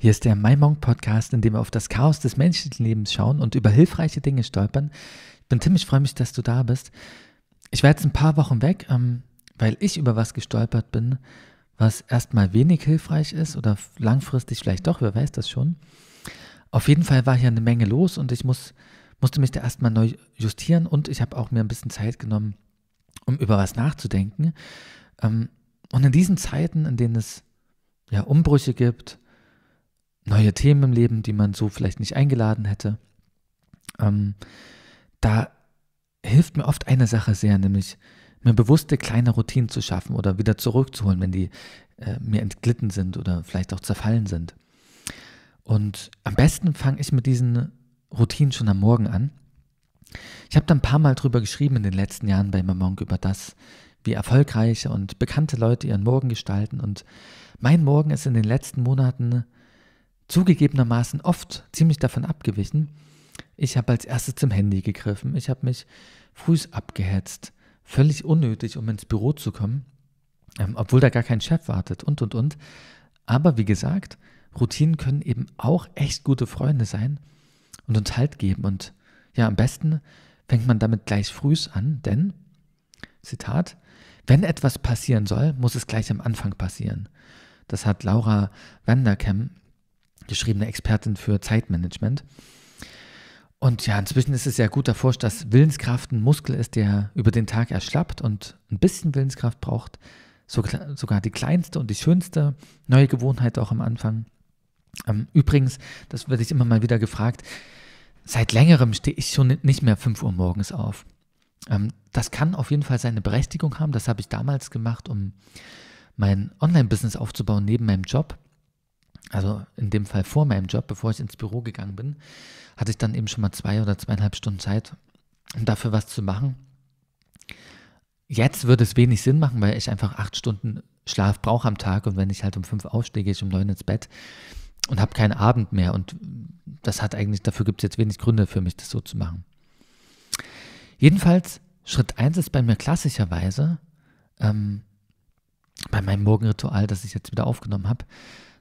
Hier ist der Maimong Podcast, in dem wir auf das Chaos des menschlichen Lebens schauen und über hilfreiche Dinge stolpern. Ich bin Tim, ich freue mich, dass du da bist. Ich war jetzt ein paar Wochen weg, ähm, weil ich über was gestolpert bin, was erstmal wenig hilfreich ist oder langfristig vielleicht doch, wer weiß das schon. Auf jeden Fall war hier eine Menge los und ich muss, musste mich da erstmal neu justieren und ich habe auch mir ein bisschen Zeit genommen, um über was nachzudenken. Ähm, und in diesen Zeiten, in denen es ja Umbrüche gibt, neue Themen im Leben, die man so vielleicht nicht eingeladen hätte. Ähm, da hilft mir oft eine Sache sehr, nämlich mir bewusste kleine Routinen zu schaffen oder wieder zurückzuholen, wenn die äh, mir entglitten sind oder vielleicht auch zerfallen sind. Und am besten fange ich mit diesen Routinen schon am Morgen an. Ich habe da ein paar Mal drüber geschrieben in den letzten Jahren bei Mamonk über das, wie erfolgreiche und bekannte Leute ihren Morgen gestalten. Und mein Morgen ist in den letzten Monaten zugegebenermaßen oft ziemlich davon abgewichen. Ich habe als erstes zum Handy gegriffen. Ich habe mich früh abgehetzt. Völlig unnötig, um ins Büro zu kommen, ähm, obwohl da gar kein Chef wartet und, und, und. Aber wie gesagt, Routinen können eben auch echt gute Freunde sein und uns Halt geben. Und ja, am besten fängt man damit gleich früh an, denn, Zitat, wenn etwas passieren soll, muss es gleich am Anfang passieren. Das hat Laura Vanderkam geschriebene Expertin für Zeitmanagement. Und ja, inzwischen ist es ja gut erforscht, dass Willenskraft ein Muskel ist, der über den Tag erschlappt und ein bisschen Willenskraft braucht. Sogar die kleinste und die schönste neue Gewohnheit auch am Anfang. Ähm, übrigens, das werde ich immer mal wieder gefragt, seit längerem stehe ich schon nicht mehr 5 Uhr morgens auf. Ähm, das kann auf jeden Fall seine Berechtigung haben. Das habe ich damals gemacht, um mein Online-Business aufzubauen neben meinem Job also in dem Fall vor meinem Job, bevor ich ins Büro gegangen bin, hatte ich dann eben schon mal zwei oder zweieinhalb Stunden Zeit, um dafür was zu machen. Jetzt würde es wenig Sinn machen, weil ich einfach acht Stunden Schlaf brauche am Tag und wenn ich halt um fünf aufstehe, gehe ich um neun ins Bett und habe keinen Abend mehr. Und das hat eigentlich, dafür gibt es jetzt wenig Gründe für mich, das so zu machen. Jedenfalls, Schritt eins ist bei mir klassischerweise ähm, bei meinem Morgenritual, das ich jetzt wieder aufgenommen habe,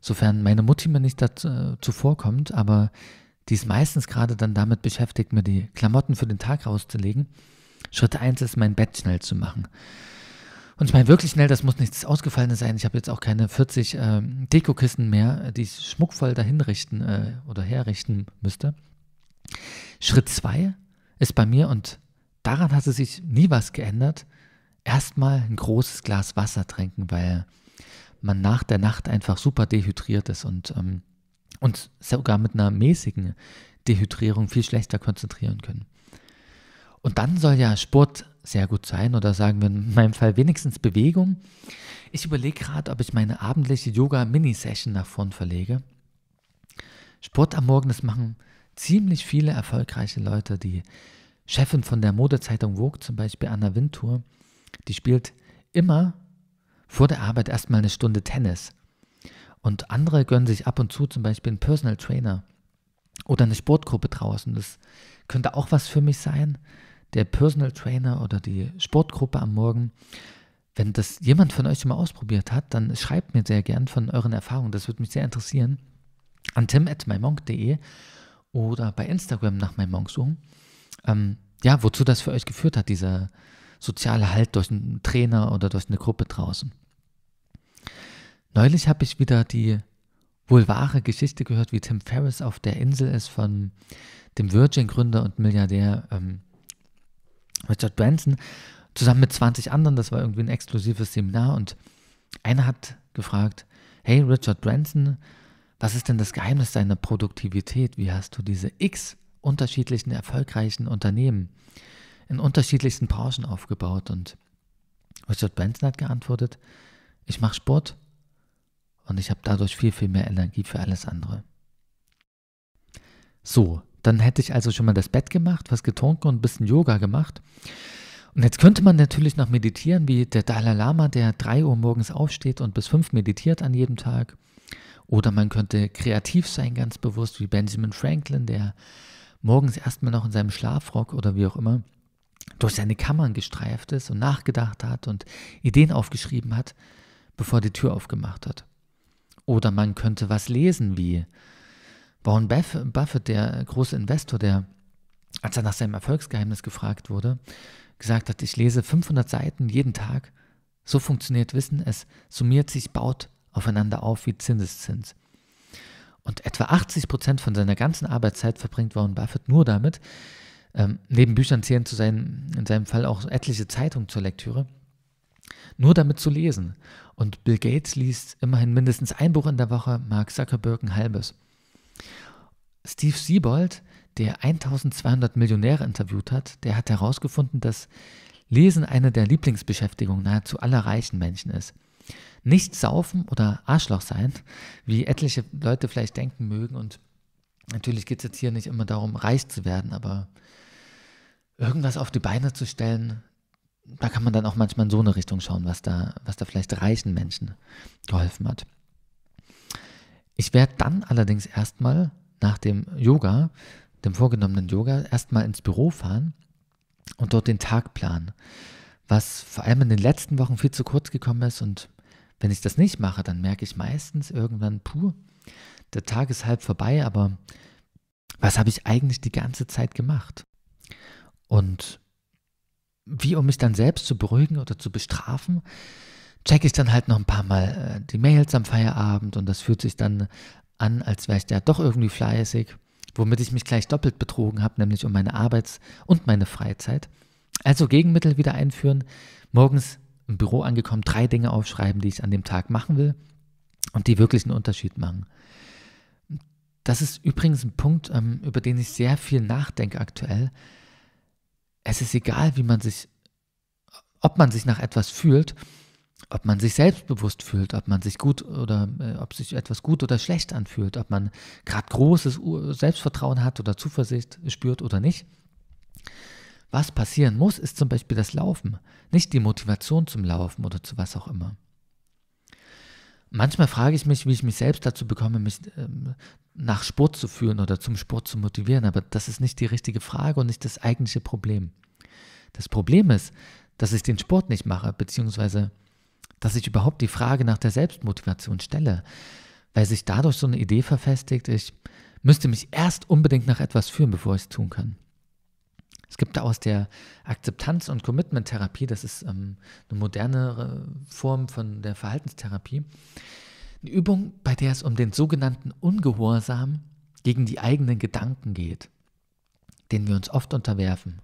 sofern meine Mutti mir nicht dazu, äh, zuvorkommt, aber die ist meistens gerade dann damit beschäftigt, mir die Klamotten für den Tag rauszulegen. Schritt 1 ist, mein Bett schnell zu machen. Und ich meine wirklich schnell, das muss nichts Ausgefallenes sein. Ich habe jetzt auch keine 40 äh, Dekokissen mehr, die ich schmuckvoll dahinrichten äh, oder herrichten müsste. Schritt 2 ist bei mir, und daran hat sich nie was geändert, erstmal ein großes Glas Wasser trinken, weil man nach der Nacht einfach super dehydriert ist und, ähm, und sogar mit einer mäßigen Dehydrierung viel schlechter konzentrieren können. Und dann soll ja Sport sehr gut sein oder sagen wir in meinem Fall wenigstens Bewegung. Ich überlege gerade, ob ich meine abendliche Yoga-Mini-Session nach vorn verlege. Sport am Morgen, das machen ziemlich viele erfolgreiche Leute. Die Chefin von der Modezeitung Vogue, zum Beispiel Anna Wintour, die spielt immer vor der Arbeit erstmal eine Stunde Tennis. Und andere gönnen sich ab und zu zum Beispiel einen Personal Trainer oder eine Sportgruppe draußen. Das könnte auch was für mich sein. Der Personal Trainer oder die Sportgruppe am Morgen. Wenn das jemand von euch schon mal ausprobiert hat, dann schreibt mir sehr gern von euren Erfahrungen. Das würde mich sehr interessieren. An tim.mymonk.de oder bei Instagram nach mymonk suchen. Ähm, ja, wozu das für euch geführt hat, dieser, sozialer Halt durch einen Trainer oder durch eine Gruppe draußen. Neulich habe ich wieder die wohl wahre Geschichte gehört, wie Tim Ferriss auf der Insel ist von dem Virgin-Gründer und Milliardär ähm, Richard Branson, zusammen mit 20 anderen. Das war irgendwie ein exklusives Seminar und einer hat gefragt, hey Richard Branson, was ist denn das Geheimnis deiner Produktivität? Wie hast du diese x unterschiedlichen erfolgreichen Unternehmen in unterschiedlichsten Branchen aufgebaut. Und Richard Benson hat geantwortet, ich mache Sport und ich habe dadurch viel, viel mehr Energie für alles andere. So, dann hätte ich also schon mal das Bett gemacht, was getrunken und ein bisschen Yoga gemacht. Und jetzt könnte man natürlich noch meditieren, wie der Dalai Lama, der 3 Uhr morgens aufsteht und bis 5 meditiert an jedem Tag. Oder man könnte kreativ sein, ganz bewusst, wie Benjamin Franklin, der morgens erstmal noch in seinem Schlafrock oder wie auch immer durch seine Kammern gestreift ist und nachgedacht hat und Ideen aufgeschrieben hat, bevor die Tür aufgemacht hat. Oder man könnte was lesen wie Warren Buffett, der große Investor, der, als er nach seinem Erfolgsgeheimnis gefragt wurde, gesagt hat, ich lese 500 Seiten jeden Tag. So funktioniert Wissen, es summiert sich, baut aufeinander auf wie Zinseszins. Und etwa 80 Prozent von seiner ganzen Arbeitszeit verbringt Warren Buffett nur damit, ähm, neben Büchern zählen zu sein, in seinem Fall auch etliche Zeitungen zur Lektüre, nur damit zu lesen. Und Bill Gates liest immerhin mindestens ein Buch in der Woche, Mark Zuckerberg ein halbes. Steve Siebold, der 1200 Millionäre interviewt hat, der hat herausgefunden, dass Lesen eine der Lieblingsbeschäftigungen nahezu aller reichen Menschen ist. Nicht saufen oder Arschloch sein, wie etliche Leute vielleicht denken mögen. Und natürlich geht es jetzt hier nicht immer darum, reich zu werden, aber irgendwas auf die Beine zu stellen, da kann man dann auch manchmal in so eine Richtung schauen, was da, was da vielleicht reichen Menschen geholfen hat. Ich werde dann allerdings erstmal nach dem Yoga, dem vorgenommenen Yoga, erstmal ins Büro fahren und dort den Tag planen. Was vor allem in den letzten Wochen viel zu kurz gekommen ist und wenn ich das nicht mache, dann merke ich meistens irgendwann, puh, der Tag ist halb vorbei, aber was habe ich eigentlich die ganze Zeit gemacht? Und wie um mich dann selbst zu beruhigen oder zu bestrafen, checke ich dann halt noch ein paar Mal äh, die Mails am Feierabend und das fühlt sich dann an, als wäre ich da doch irgendwie fleißig, womit ich mich gleich doppelt betrogen habe, nämlich um meine Arbeits- und meine Freizeit. Also Gegenmittel wieder einführen, morgens im Büro angekommen, drei Dinge aufschreiben, die ich an dem Tag machen will und die wirklich einen Unterschied machen. Das ist übrigens ein Punkt, ähm, über den ich sehr viel nachdenke aktuell, es ist egal, wie man sich, ob man sich nach etwas fühlt, ob man sich selbstbewusst fühlt, ob man sich gut oder äh, ob sich etwas gut oder schlecht anfühlt, ob man gerade großes Selbstvertrauen hat oder Zuversicht spürt oder nicht. Was passieren muss, ist zum Beispiel das Laufen, nicht die Motivation zum Laufen oder zu was auch immer manchmal frage ich mich, wie ich mich selbst dazu bekomme, mich ähm, nach Sport zu führen oder zum Sport zu motivieren, aber das ist nicht die richtige Frage und nicht das eigentliche Problem. Das Problem ist, dass ich den Sport nicht mache, beziehungsweise dass ich überhaupt die Frage nach der Selbstmotivation stelle, weil sich dadurch so eine Idee verfestigt, ich müsste mich erst unbedingt nach etwas führen, bevor ich es tun kann. Es gibt aus der Akzeptanz- und Commitment-Therapie, das ist ähm, eine modernere Form von der Verhaltenstherapie, eine Übung, bei der es um den sogenannten Ungehorsam gegen die eigenen Gedanken geht, den wir uns oft unterwerfen.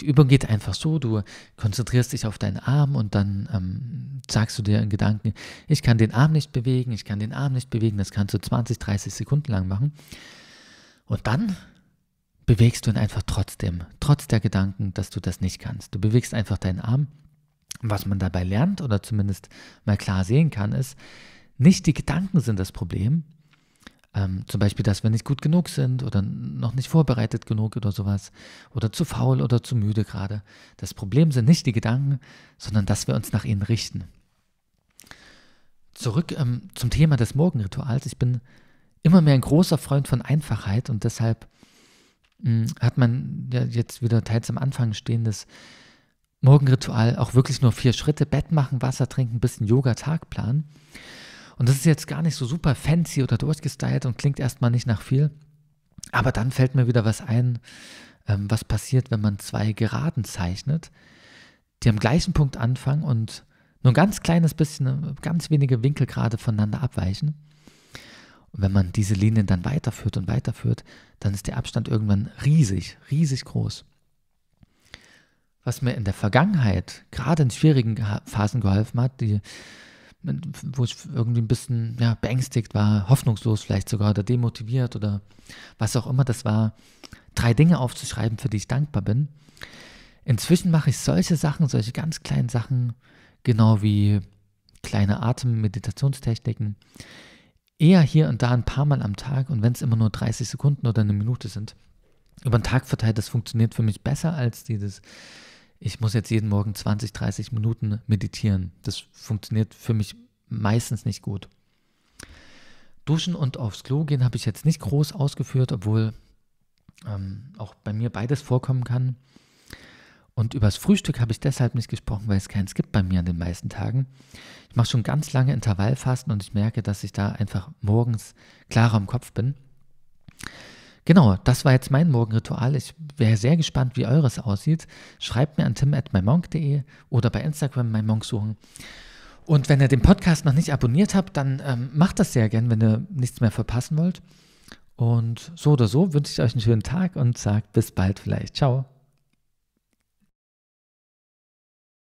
Die Übung geht einfach so, du konzentrierst dich auf deinen Arm und dann ähm, sagst du dir in Gedanken, ich kann den Arm nicht bewegen, ich kann den Arm nicht bewegen, das kannst du 20, 30 Sekunden lang machen. Und dann bewegst du ihn einfach trotzdem, trotz der Gedanken, dass du das nicht kannst. Du bewegst einfach deinen Arm. Was man dabei lernt oder zumindest mal klar sehen kann, ist, nicht die Gedanken sind das Problem, ähm, zum Beispiel, dass wir nicht gut genug sind oder noch nicht vorbereitet genug oder sowas oder zu faul oder zu müde gerade. Das Problem sind nicht die Gedanken, sondern dass wir uns nach ihnen richten. Zurück ähm, zum Thema des Morgenrituals. Ich bin immer mehr ein großer Freund von Einfachheit und deshalb hm, hat man ja jetzt wieder teils am Anfang stehendes Morgenritual auch wirklich nur vier Schritte, Bett machen, Wasser trinken, bisschen Yoga, Tagplan. Und das ist jetzt gar nicht so super fancy oder durchgestylt und klingt erstmal nicht nach viel. Aber dann fällt mir wieder was ein, ähm, was passiert, wenn man zwei Geraden zeichnet, die am gleichen Punkt anfangen und nur ein ganz kleines bisschen, äh, ganz wenige Winkelgrade voneinander abweichen. Und wenn man diese Linien dann weiterführt und weiterführt, dann ist der Abstand irgendwann riesig, riesig groß. Was mir in der Vergangenheit, gerade in schwierigen Phasen geholfen hat, die, wo ich irgendwie ein bisschen ja, beängstigt war, hoffnungslos vielleicht sogar oder demotiviert oder was auch immer das war, drei Dinge aufzuschreiben, für die ich dankbar bin. Inzwischen mache ich solche Sachen, solche ganz kleinen Sachen, genau wie kleine Atemmeditationstechniken. meditationstechniken eher hier und da ein paar Mal am Tag und wenn es immer nur 30 Sekunden oder eine Minute sind, über den Tag verteilt, das funktioniert für mich besser als dieses, ich muss jetzt jeden Morgen 20, 30 Minuten meditieren. Das funktioniert für mich meistens nicht gut. Duschen und aufs Klo gehen habe ich jetzt nicht groß ausgeführt, obwohl ähm, auch bei mir beides vorkommen kann. Und übers Frühstück habe ich deshalb nicht gesprochen, weil es keins gibt bei mir an den meisten Tagen. Ich mache schon ganz lange Intervallfasten und ich merke, dass ich da einfach morgens klarer im Kopf bin. Genau, das war jetzt mein Morgenritual. Ich wäre sehr gespannt, wie eures aussieht. Schreibt mir an tim.mymonk.de oder bei Instagram mymonk suchen. Und wenn ihr den Podcast noch nicht abonniert habt, dann ähm, macht das sehr gern, wenn ihr nichts mehr verpassen wollt. Und so oder so wünsche ich euch einen schönen Tag und sagt bis bald vielleicht. Ciao.